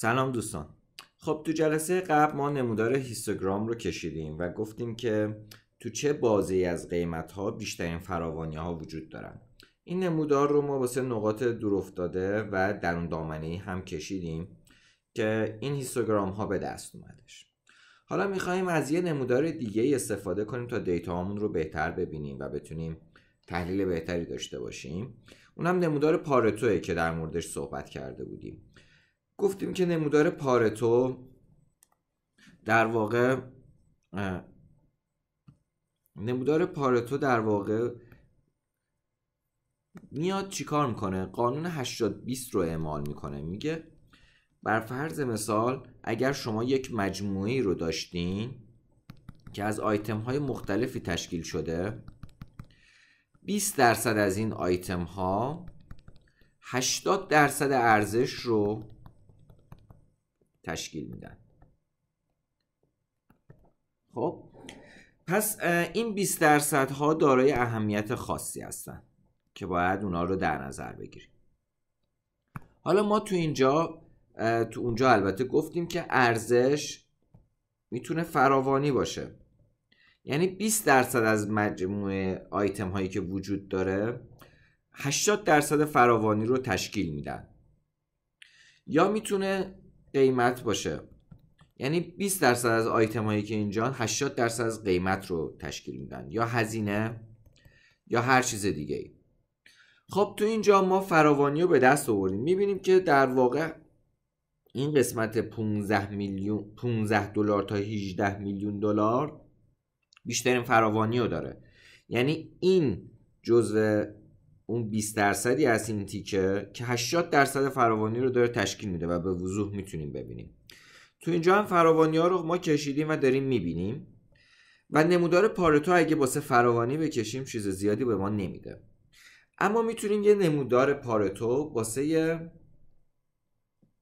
سلام دوستان خب تو جلسه قبل ما نمودار هیستوگرام رو کشیدیم و گفتیم که تو چه بازی از قیمت ها بیشترین فراوانی ها وجود دارن این نمودار رو ما واسه نقاط دور افتاده و درون دامنه هم کشیدیم که این هیستوگرام ها به دست اومدش حالا میخوایم از یه نمودار دیگه استفاده کنیم تا دیتا هامون رو بهتر ببینیم و بتونیم تحلیل بهتری داشته باشیم اونم نمودار پارتوه که در موردش صحبت کرده بودیم گفتیم که نمودار پارتو در واقع نمودار پارتو در واقع میاد چیکار میکنه قانون 80 20 رو اعمال میکنه میگه بر فرض مثال اگر شما یک مجموعه رو داشتین که از آیتم های مختلفی تشکیل شده 20 درصد از این آیتم ها 80 درصد ارزش رو تشکیل میدن خب پس این 20 درصد ها دارای اهمیت خاصی هستن که باید اونا رو در نظر بگیریم حالا ما تو اینجا تو اونجا البته گفتیم که ارزش میتونه فراوانی باشه یعنی 20 درصد از مجموع آیتم هایی که وجود داره 80 درصد فراوانی رو تشکیل میدن یا میتونه قیمت باشه یعنی 20 درصد از آیتم هایی که اینجا 80 درصد از قیمت رو تشکیل میدن یا هزینه یا هر چیز دیگه ای خب تو اینجا ما فراوانی رو به دست آوردیم میبینیم که در واقع این قسمت 15 میلیون 15 دلار تا 18 میلیون دلار بیشترین فراوانی رو داره یعنی این جزء اون 20 درصدی از این تیکه که 80 درصد فراوانی رو داره تشکیل میده و به وضوح میتونیم ببینیم تو اینجا هم فراوانی ها رو ما کشیدیم و داریم میبینیم و نمودار پارتو اگه باسه فراوانی بکشیم چیز زیادی به ما نمیده اما میتونیم یه نمودار پارتو باسه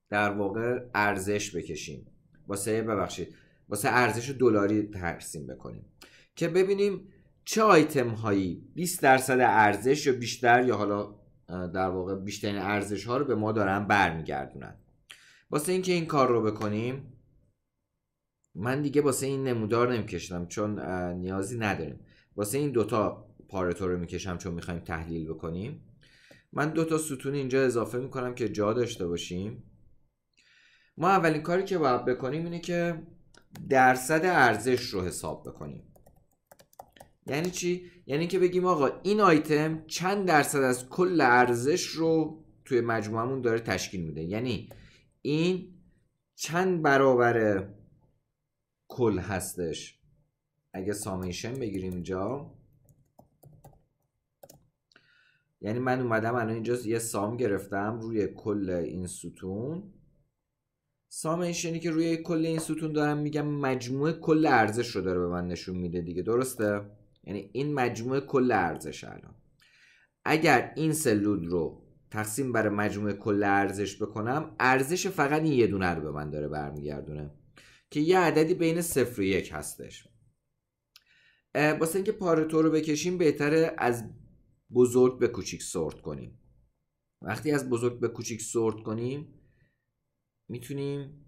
در واقع ارزش بکشیم واسه ببخشید واسه ارزش دلاری ترسیم بکنیم که ببینیم چه آیتم هایی 20 درصد ارزش یا بیشتر یا حالا در واقع بیشترین ارزش ها رو به ما دارن برمیگردونن واسه اینکه این کار رو بکنیم من دیگه واسه این نمودار نمیکشم چون نیازی نداریم واسه این دوتا پارتو رو میکشم چون میخوایم تحلیل بکنیم من دوتا ستون اینجا اضافه میکنم که جا داشته باشیم ما اولین کاری که باید بکنیم اینه که درصد ارزش رو حساب بکنیم یعنی چی یعنی که بگیم آقا این آیتم چند درصد از کل ارزش رو توی مجموعمون داره تشکیل میده یعنی این چند برابر کل هستش اگه سامیشن بگیریم اینجا یعنی من اومدم الان اینجا یه سام گرفتم روی کل این ستون سامیشنی که روی کل این ستون دارم میگم مجموع کل ارزش رو داره به من نشون میده دیگه درسته یعنی این مجموع کل ارزش الان اگر این سلول رو تقسیم بر مجموع کل ارزش بکنم ارزش فقط این یه دونه رو به من داره برمیگردونه که یه عددی بین صفر و یک هستش واسه اینکه پارتو رو بکشیم بهتره از بزرگ به کوچیک سورت کنیم وقتی از بزرگ به کوچیک سورت کنیم میتونیم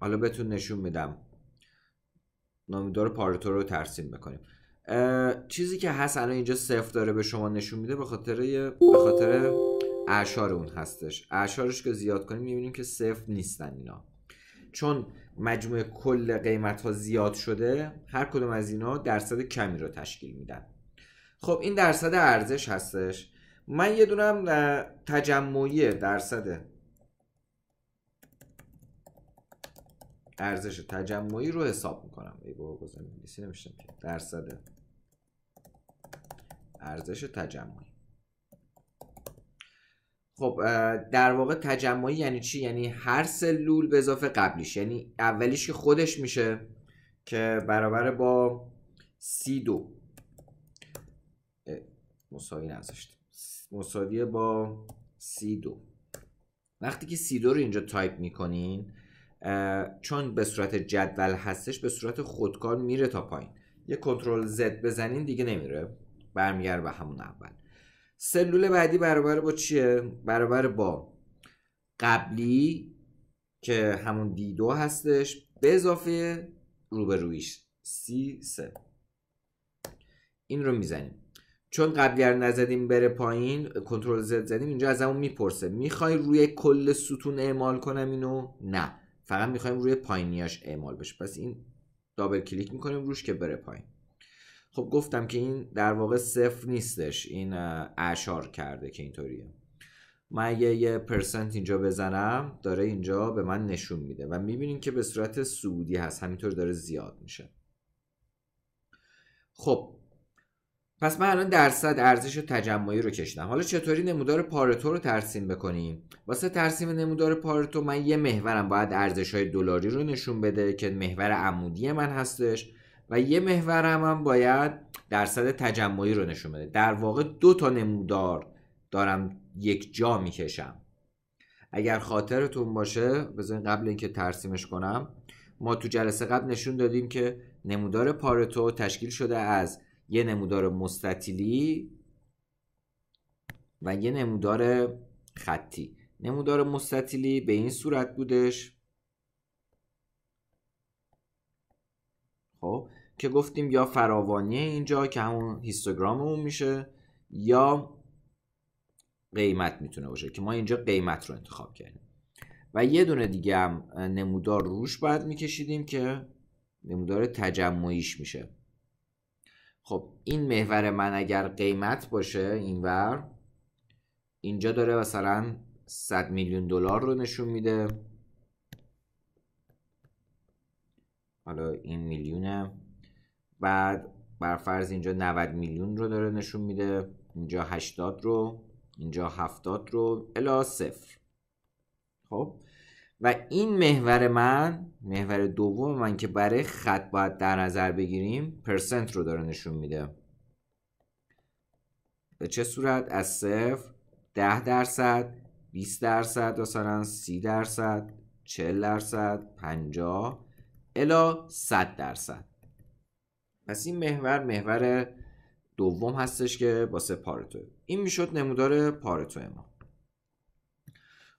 حالا بهتون نشون میدم نامیدار پارتو رو ترسیم بکنیم چیزی که هست الان اینجا صفر داره به شما نشون میده به خاطر به خاطر اعشار اون هستش اعشارش که زیاد کنیم میبینیم که صفر نیستن اینا چون مجموع کل قیمت ها زیاد شده هر کدوم از اینا درصد کمی رو تشکیل میدن خب این درصد ارزش هستش من یه دونم تجمعی درصد ارزش تجمعی رو حساب میکنم ای بابا انگلیسی که درصد ارزش تجمعی خب در واقع تجمعی یعنی چی یعنی هر سلول به اضافه قبلیش یعنی اولیش که خودش میشه که برابر با سی دو مساوی نذاشت مساوی با سی دو وقتی که سی دو رو اینجا تایپ میکنین چون به صورت جدول هستش به صورت خودکار میره تا پایین یه کنترل زد بزنین دیگه نمیره برمیگرد به همون اول سلول بعدی برابر با چیه برابر با قبلی که همون دی دو هستش به اضافه روبرویش سی سه این رو میزنیم چون قبلی رو نزدیم بره پایین کنترل زد زدیم اینجا از همون میپرسه میخوای روی کل ستون اعمال کنم اینو نه فقط میخوایم روی پایینیاش اعمال بشه پس این دابل کلیک میکنیم روش که بره پایین خب گفتم که این در واقع صفر نیستش این اشار کرده که اینطوریه من اگه یه پرسنت اینجا بزنم داره اینجا به من نشون میده و میبینین که به صورت سعودی هست همینطور داره زیاد میشه خب پس من الان درصد ارزش و تجمعی رو کشیدم حالا چطوری نمودار پارتو رو ترسیم بکنیم واسه ترسیم نمودار پارتو من یه محورم باید ارزش های دلاری رو نشون بده که محور عمودی من هستش و یه محورم هم باید درصد تجمعی رو نشون بده در واقع دو تا نمودار دارم یک جا میکشم اگر خاطرتون باشه بذارین قبل اینکه ترسیمش کنم ما تو جلسه قبل نشون دادیم که نمودار پارتو تشکیل شده از یه نمودار مستطیلی و یه نمودار خطی نمودار مستطیلی به این صورت بودش خب که گفتیم یا فراوانی اینجا که همون هیستوگراممون میشه یا قیمت میتونه باشه که ما اینجا قیمت رو انتخاب کردیم و یه دونه دیگه هم نمودار روش بعد میکشیدیم که نمودار تجمعیش میشه خب این محور من اگر قیمت باشه اینور اینجا داره مثلا 100 میلیون دلار رو نشون میده حالا این میلیونه بعد بر فرض اینجا 90 میلیون رو داره نشون میده اینجا 80 رو اینجا 70 رو الا صفر خب و این محور من محور دوم من که برای خط باید در نظر بگیریم پرسنت رو داره نشون میده به چه صورت از صفر 10 درصد 20 درصد مثلا 30 درصد 40 درصد 50 الا 100 درصد پس این محور محور دوم هستش که واسه پارتو این میشد نمودار پارتو ما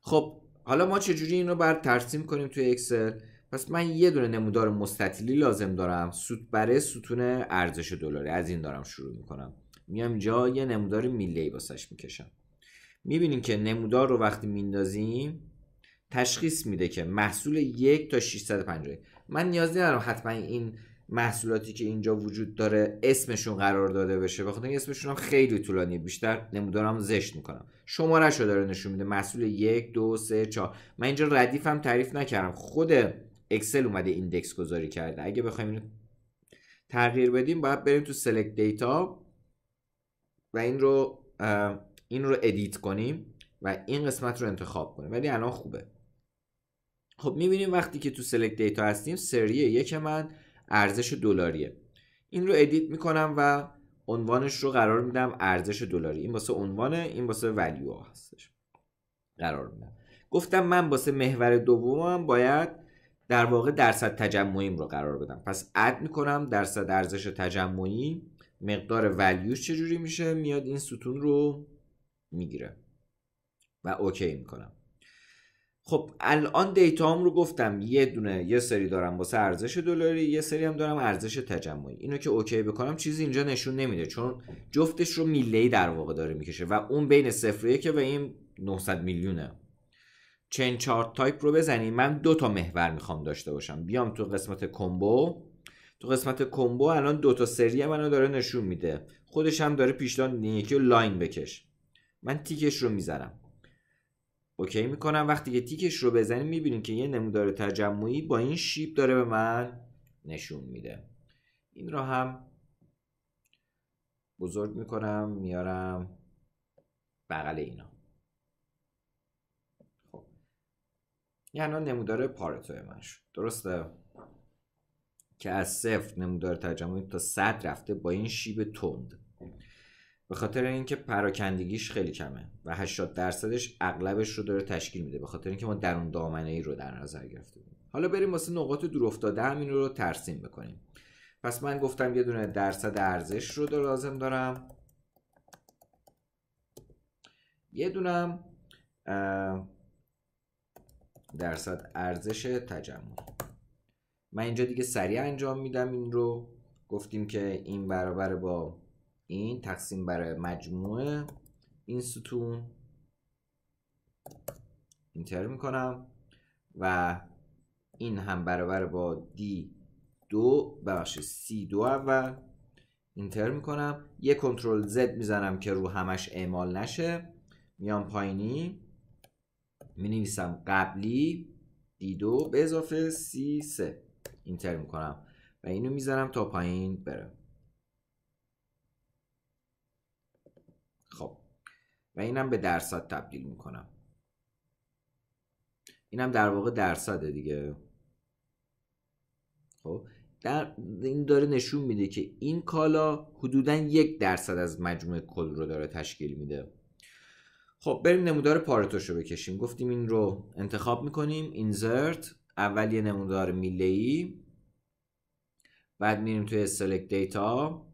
خب حالا ما چجوری این رو بر ترسیم کنیم توی اکسل پس من یه دونه نمودار مستطیلی لازم دارم سود برای ستون ارزش دلاری از این دارم شروع میکنم میام جا یه نمودار میلی واسش میکشم میبینیم که نمودار رو وقتی میندازیم تشخیص میده که محصول یک تا 650 من نیازی ندارم حتما این محصولاتی که اینجا وجود داره اسمشون قرار داده بشه بخاطر این اسمشون هم خیلی طولانی بیشتر نمودارم زشت میکنم شماره شو داره نشون میده محصول یک دو سه چهار من اینجا ردیفم تعریف نکردم خود اکسل اومده ایندکس گذاری کرده اگه بخوایم اینو تغییر بدیم باید بریم تو سلکت دیتا و این رو این رو ادیت کنیم و این قسمت رو انتخاب کنیم ولی الان خوبه خب میبینیم وقتی که تو سلکت دیتا هستیم سری یک من ارزش دلاریه این رو ادیت میکنم و عنوانش رو قرار میدم ارزش دلاری این واسه عنوانه این واسه ولیو هستش قرار میدم گفتم من واسه محور دومم باید در واقع درصد تجمعیم رو قرار بدم پس اد میکنم درصد ارزش تجمعی مقدار ولیوش چجوری میشه میاد این ستون رو میگیره و اوکی میکنم خب الان دیتا هم رو گفتم یه دونه یه سری دارم واسه ارزش دلاری یه سری هم دارم ارزش تجمعی اینو که اوکی بکنم چیزی اینجا نشون نمیده چون جفتش رو میله در واقع داره میکشه و اون بین صفر که و این 900 میلیونه چین چارت تایپ رو بزنیم من دو تا محور میخوام داشته باشم بیام تو قسمت کمبو تو قسمت کمبو الان دو تا سری منو داره نشون میده خودش هم داره پیشنهاد یکی لاین بکش من تیکش رو میذارم اوکی میکنم وقتی که تیکش رو بزنیم میبینیم که یه نمودار تجمعی با این شیب داره به من نشون میده این رو هم بزرگ میکنم میارم بغل اینا خب یعنی نمودار پارتو من شد درسته که از صفر نمودار تجمعی تا صد رفته با این شیب تند به خاطر اینکه پراکندگیش خیلی کمه و 80 درصدش اغلبش رو داره تشکیل میده به خاطر اینکه ما درون دامنه ای رو در نظر گرفتیم حالا بریم واسه نقاط دور افتاده همین رو ترسیم بکنیم پس من گفتم یه دونه درصد ارزش رو در لازم دارم یه دونم درصد ارزش تجمع من اینجا دیگه سریع انجام میدم این رو گفتیم که این برابر با این تقسیم بر مجموعه این ستون اینتر میکنم و این هم برابر با دی دو ببخشید سی دو اول اینتر میکنم یه کنترل زد میزنم که رو همش اعمال نشه میام پایینی مینویسم قبلی دی دو به اضافه سی سه اینتر میکنم و اینو میزنم تا پایین برم و اینم به درصد تبدیل میکنم اینم در واقع درصده دیگه خب در این داره نشون میده که این کالا حدودا یک درصد از مجموع کل رو داره تشکیل میده خب بریم نمودار پارتوش رو بکشیم گفتیم این رو انتخاب میکنیم اینزرت اول یه نمودار میله ای بعد میریم توی select دیتا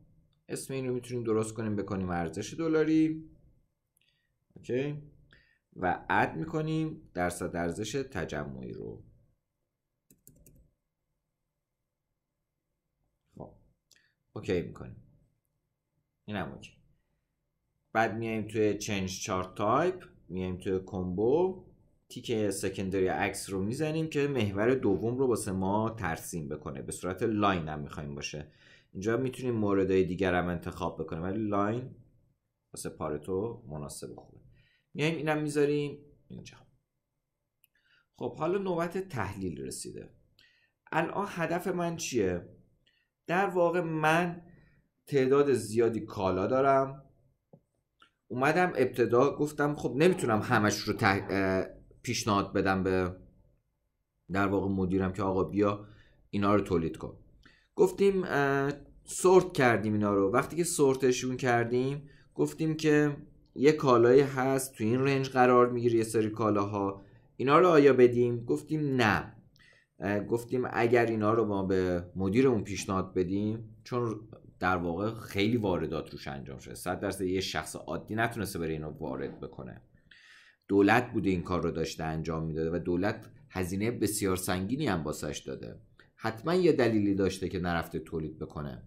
اسم این رو میتونیم درست کنیم بکنیم ارزش دلاری اوکی و اد میکنیم درصد ارزش تجمعی رو خب اوکی میکنیم این هم اوکی بعد میایم توی چنج چارت تایپ میایم توی کمبو تیک سکندری عکس رو میزنیم که محور دوم رو واسه ما ترسیم بکنه به صورت لاین هم میخوایم باشه اینجا میتونیم موردهای دیگر هم انتخاب بکنیم ولی لاین واسه پارتو مناسب خوب میایم اینم میذاریم اینجا خب حالا نوبت تحلیل رسیده الان هدف من چیه در واقع من تعداد زیادی کالا دارم اومدم ابتدا گفتم خب نمیتونم همش رو تح... پیشنهاد بدم به در واقع مدیرم که آقا بیا اینا رو تولید کن گفتیم سورت کردیم اینا رو وقتی که سورتشون کردیم گفتیم که یه کالایی هست تو این رنج قرار میگیره یه سری کالاها اینا رو آیا بدیم گفتیم نه گفتیم اگر اینا رو ما به مدیرمون پیشنهاد بدیم چون در واقع خیلی واردات روش انجام شده صد درصد یه شخص عادی نتونسته بره اینو وارد بکنه دولت بوده این کار رو داشته انجام میداده و دولت هزینه بسیار سنگینی هم باسش داده حتما یه دلیلی داشته که نرفته تولید بکنه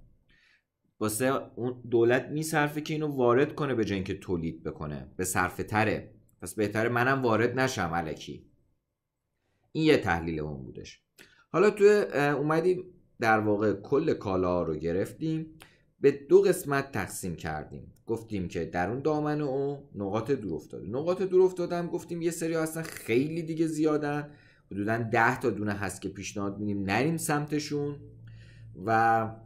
واسه اون دولت میصرفه که اینو وارد کنه به جنگ تولید بکنه به صرف تره پس بهتره منم وارد نشم علکی این یه تحلیل اون بودش حالا تو اومدیم در واقع کل کالا رو گرفتیم به دو قسمت تقسیم کردیم گفتیم که در اون دامن او نقاط دور افتاده نقاط دور افتاده گفتیم یه سری اصلا خیلی دیگه زیادن حدودا 10 تا دونه هست که پیشنهاد میدیم نریم سمتشون و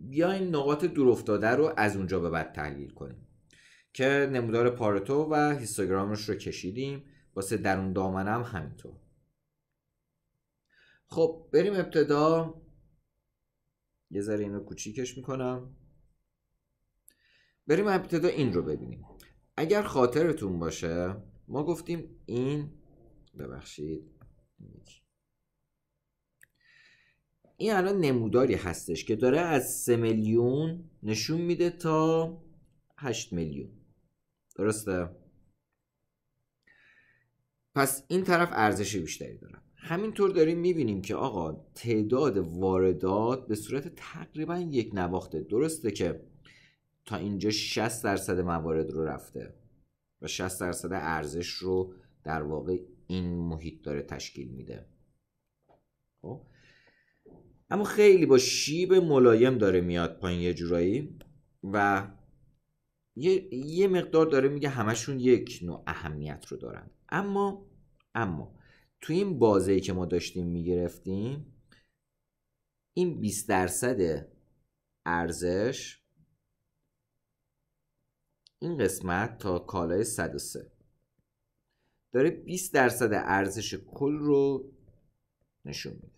بیاین نقاط دور افتاده رو از اونجا به بعد تحلیل کنیم که نمودار پارتو و هیستوگرامش رو کشیدیم واسه درون دامنم همینطور خب بریم ابتدا یه ذره این کوچیکش میکنم بریم ابتدا این رو ببینیم اگر خاطرتون باشه ما گفتیم این ببخشید این الان نموداری هستش که داره از 3 میلیون نشون میده تا 8 میلیون درسته پس این طرف ارزش بیشتری داره همینطور داریم میبینیم که آقا تعداد واردات به صورت تقریبا یک نواخته درسته که تا اینجا 60 درصد موارد رو رفته و 60 درصد ارزش رو در واقع این محیط داره تشکیل میده خب اما خیلی با شیب ملایم داره میاد پایین یه جورایی و یه, یه مقدار داره میگه همشون یک نوع اهمیت رو دارن اما اما تو این بازه ای که ما داشتیم میگرفتیم این 20 درصد ارزش این قسمت تا کالای 103 داره 20 درصد ارزش کل رو نشون میده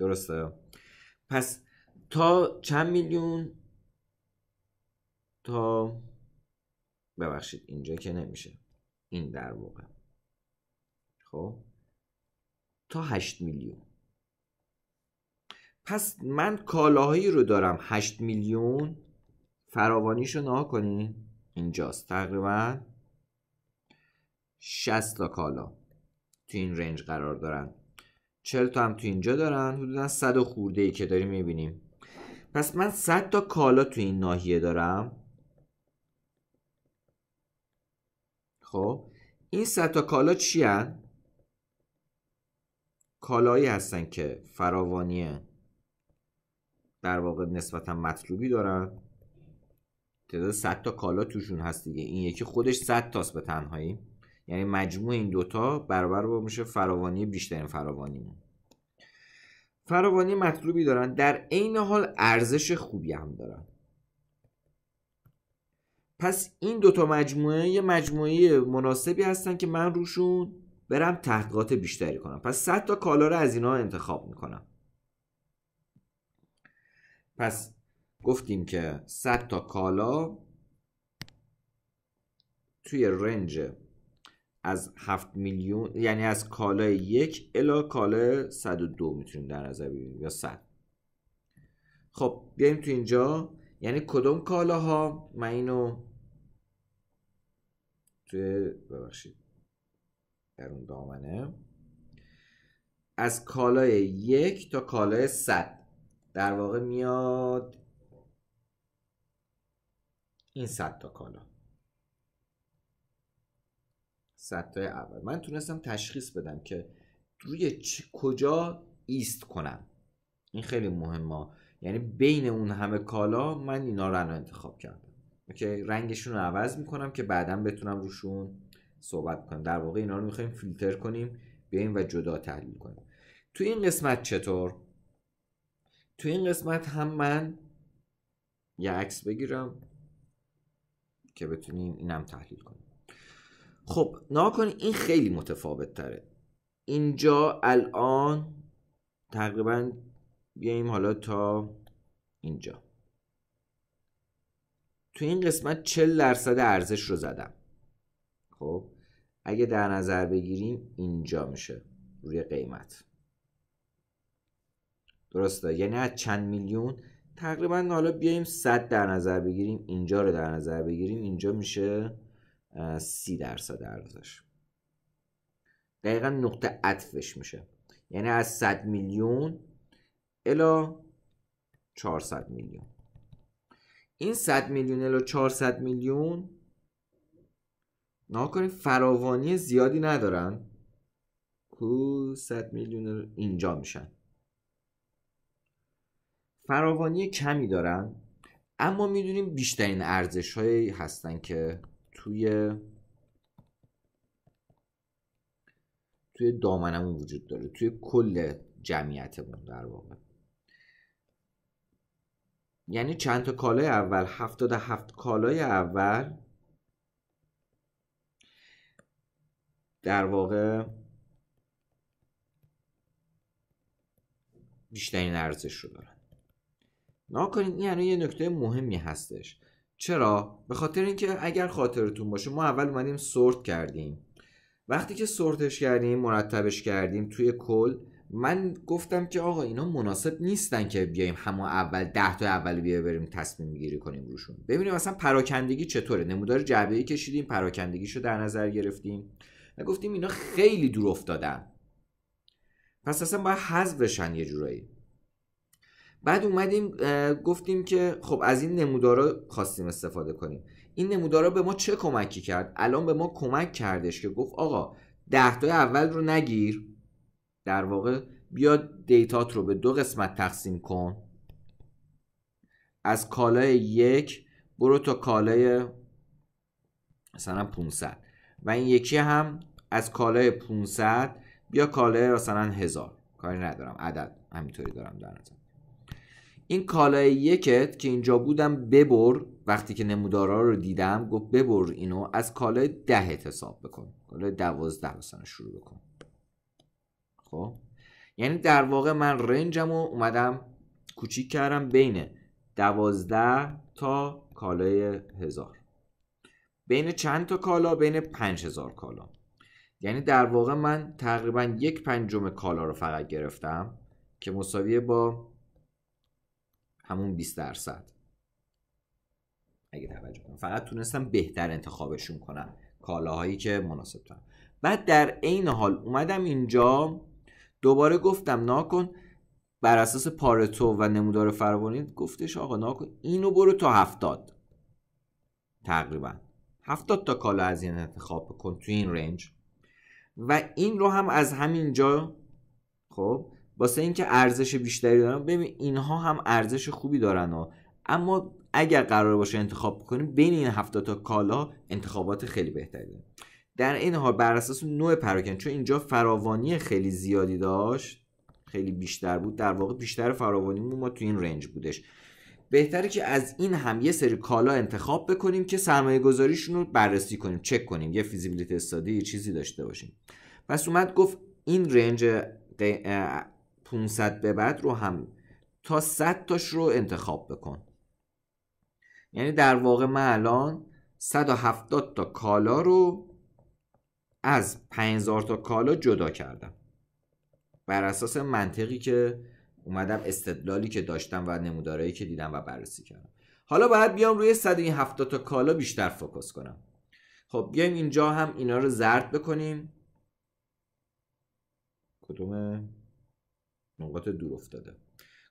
درسته پس تا چند میلیون تا ببخشید اینجا که نمیشه این در واقع خب تا 8 میلیون پس من کالاهایی رو دارم 8 میلیون فراوانیش رو نها کنین اینجاست تقریبا 60 تا کالا تو این رنج قرار دارن 40 تا هم تو اینجا دارن حدودا 100 خورده ای که داریم میبینیم پس من 100 تا کالا تو این ناحیه دارم خب این 100 تا کالا چی هن؟ کالایی هستن که فراوانی در واقع نسبتا مطلوبی دارن تعداد 100 تا کالا توشون هست دیگه این یکی خودش 100 تاست به تنهایی یعنی مجموع این دوتا برابر با میشه فراوانی بیشترین فراوانی فراوانی مطلوبی دارن در عین حال ارزش خوبی هم دارن پس این دوتا مجموعه یه مجموعه مناسبی هستن که من روشون برم تحقیقات بیشتری کنم پس 100 تا کالا رو از اینا انتخاب میکنم پس گفتیم که صد تا کالا توی رنج از 7 میلیون یعنی از کالای یک الا کالای 102 میتونیم در نظر بگیریم یا 100 خب بیایم تو اینجا یعنی کدوم کالاها من اینو تو ببخشید در اون دامنه از کالای یک تا کالای 100 در واقع میاد این 100 تا کالا صدتای اول من تونستم تشخیص بدم که روی چ... کجا ایست کنم این خیلی مهمه یعنی بین اون همه کالا من اینا رو انتخاب کردم اوکی رنگشون رو عوض میکنم که بعدا بتونم روشون صحبت کنم در واقع اینا رو میخوایم فیلتر کنیم بیایم و جدا تحلیل کنیم تو این قسمت چطور تو این قسمت هم من یه عکس بگیرم که بتونیم اینم تحلیل کنیم خب نها این خیلی متفاوت تره اینجا الان تقریبا بیایم حالا تا اینجا تو این قسمت 40 درصد ارزش رو زدم خب اگه در نظر بگیریم اینجا میشه روی قیمت درسته یعنی از چند میلیون تقریبا حالا بیایم 100 در نظر بگیریم اینجا رو در نظر بگیریم اینجا میشه سی درصد ارزش دقیقا نقطه عطفش میشه یعنی از 100 میلیون الا 400 میلیون این 100 میلیون الا 400 میلیون کنید فراوانی زیادی ندارن کو 100 میلیون اینجا میشن فراوانی کمی دارن اما میدونیم بیشترین ارزش هایی هستن که توی توی دامنمون وجود داره توی کل جمعیتمون در واقع یعنی چند تا کالای اول هفتاد هفت کالای اول در واقع بیشترین ارزش رو دارن ناکنین این یعنی یه نکته مهمی هستش چرا به خاطر اینکه اگر خاطرتون باشه ما اول اومدیم سورت کردیم وقتی که سورتش کردیم مرتبش کردیم توی کل من گفتم که آقا اینا مناسب نیستن که بیایم همون اول ده تا اول بیا بریم تصمیم گیری کنیم روشون ببینیم اصلا پراکندگی چطوره نمودار جعبه ای کشیدیم پراکندگیشو در نظر گرفتیم و گفتیم اینا خیلی دور افتادن پس اصلا باید حذف بشن یه جورایی بعد اومدیم گفتیم که خب از این نمودارا خواستیم استفاده کنیم این نمودارا به ما چه کمکی کرد الان به ما کمک کردش که گفت آقا تا اول رو نگیر در واقع بیا دیتات رو به دو قسمت تقسیم کن از کالای یک برو تا کالای مثلا 500 و این یکی هم از کالای 500 بیا کالای مثلا هزار کاری ندارم عدد همینطوری دارم در نظر این کالای یکت که اینجا بودم ببر وقتی که نمودارا رو دیدم گفت ببر اینو از کالای دهت حساب بکن کالای دوازده مثلا شروع بکن خب یعنی در واقع من رنجم و اومدم کوچیک کردم بین دوازده تا کالای هزار بین چند تا کالا بین پنج هزار کالا یعنی در واقع من تقریبا یک پنجم کالا رو فقط گرفتم که مساویه با همون 20 درصد اگه توجه کنم فقط تونستم بهتر انتخابشون کنم کالاهایی که مناسب ترم بعد در عین حال اومدم اینجا دوباره گفتم ناکن بر اساس پارتو و نمودار فروانی گفتش آقا ناکن اینو برو تا هفتاد تقریبا هفتاد تا کالا از این انتخاب کن تو این رنج و این رو هم از همینجا خب واسه اینکه ارزش بیشتری دارن ببین اینها هم ارزش خوبی دارن و اما اگر قرار باشه انتخاب کنیم بین این هفته تا کالا انتخابات خیلی بهتری در این حال بر اساس نوع پراکن چون اینجا فراوانی خیلی زیادی داشت خیلی بیشتر بود در واقع بیشتر فراوانی ما تو این رنج بودش بهتره که از این هم یه سری کالا انتخاب بکنیم که سرمایه گذاریشون رو بررسی کنیم چک کنیم یه فیزیبیلیتی استادی چیزی داشته باشیم پس اومد گفت این رنج 500 به بعد رو هم تا 100 تاش رو انتخاب بکن یعنی در واقع من الان 170 تا کالا رو از 5000 تا کالا جدا کردم بر اساس منطقی که اومدم استدلالی که داشتم و نمودارایی که دیدم و بررسی کردم حالا باید بیام روی 170 تا کالا بیشتر فوکس کنم خب بیایم اینجا هم اینا رو زرد بکنیم کدومه نقاط دور افتاده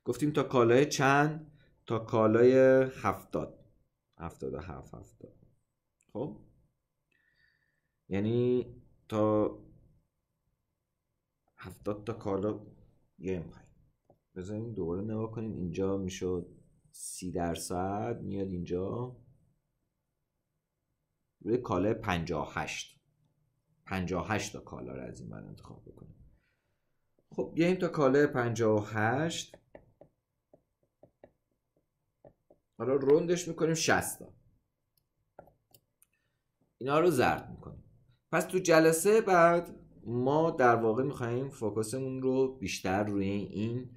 گفتیم تا کالای چند تا کالای هفتاد هفتاد هفت هفتاد خب یعنی تا هفتاد تا کالا یه پایین بذاریم دوباره نگاه کنیم اینجا میشد سی درصد میاد اینجا روی کالای پنجاه هشت پنجاه هشت تا کالا رو از این من انتخاب بکنیم خب بیایم تا کاله 58 حالا رندش میکنیم 60 اینا رو زرد میکنیم پس تو جلسه بعد ما در واقع میخوایم فوکسمون رو بیشتر روی این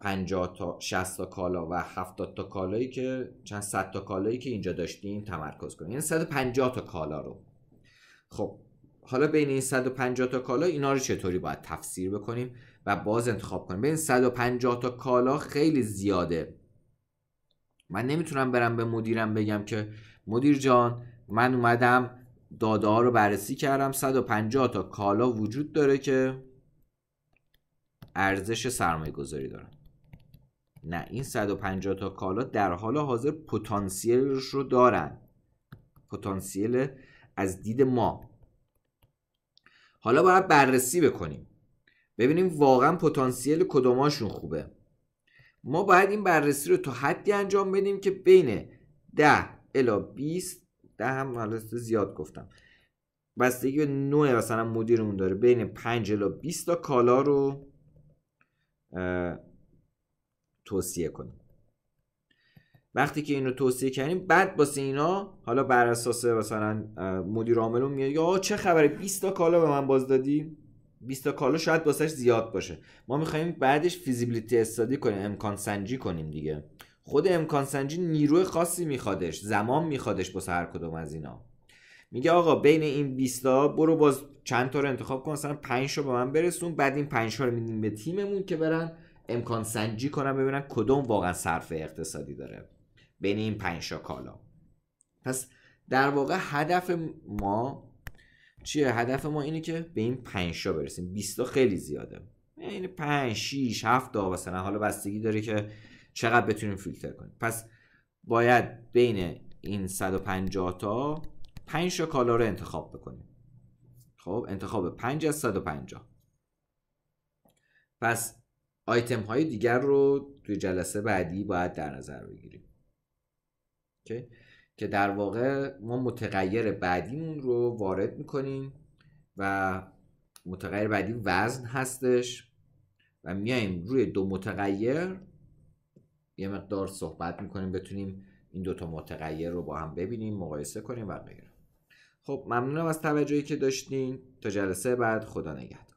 50 تا 60 تا کالا و 70 تا کالایی که چند صد تا کالایی که اینجا داشتیم تمرکز کنیم یعنی 150 تا کالا رو خب حالا بین این 150 تا کالا اینا رو چطوری باید تفسیر بکنیم و باز انتخاب کنیم بین 150 تا کالا خیلی زیاده من نمیتونم برم به مدیرم بگم که مدیر جان من اومدم داده ها رو بررسی کردم 150 تا کالا وجود داره که ارزش سرمایه گذاری دارن نه این 150 تا کالا در حال حاضر پتانسیلش رو دارن پتانسیل از دید ما حالا باید بررسی بکنیم ببینیم واقعا پتانسیل کدوماشون خوبه ما باید این بررسی رو تا حدی انجام بدیم که بین 10 الا 20 ده هم حالا زیاد گفتم بستگی به نوع مثلا مدیرمون داره بین 5 الا 20 تا کالا رو توصیه کنیم وقتی که اینو توصیه کردیم بعد واسه اینا حالا بر اساس مثلا مدیر عاملون میگه آ چه خبره 20 تا کالا به من باز دادی 20 تا کالا شاید واسش زیاد باشه ما میخوایم بعدش فیزیبیلیتی استادی کنیم امکان سنجی کنیم دیگه خود امکان سنجی نیروی خاصی میخوادش زمان میخوادش واسه هر کدوم از اینا میگه آقا بین این 20 تا برو باز چند تا رو انتخاب کن مثلا 5 رو به من برسون بعد این 5 رو میدیم به تیممون که برن امکان سنجی کنم ببینن کدوم واقعا صرف اقتصادی داره بین این پنج کالا پس در واقع هدف ما چیه هدف ما اینه که به این 5 تا برسیم 20 تا خیلی زیاده یعنی 5 6 7 تا مثلا حالا بستگی داره که چقدر بتونیم فیلتر کنیم پس باید بین این 150 تا 5 تا کالا رو انتخاب بکنیم خب انتخاب 5 از 150 پس آیتم های دیگر رو توی جلسه بعدی باید در نظر بگیریم که در واقع ما متغیر بعدیمون رو وارد میکنیم و متغیر بعدی وزن هستش و میایم روی دو متغیر یه مقدار صحبت میکنیم بتونیم این دوتا متغیر رو با هم ببینیم مقایسه کنیم و غیره خب ممنونم از توجهی که داشتین تا جلسه بعد خدا نگهدار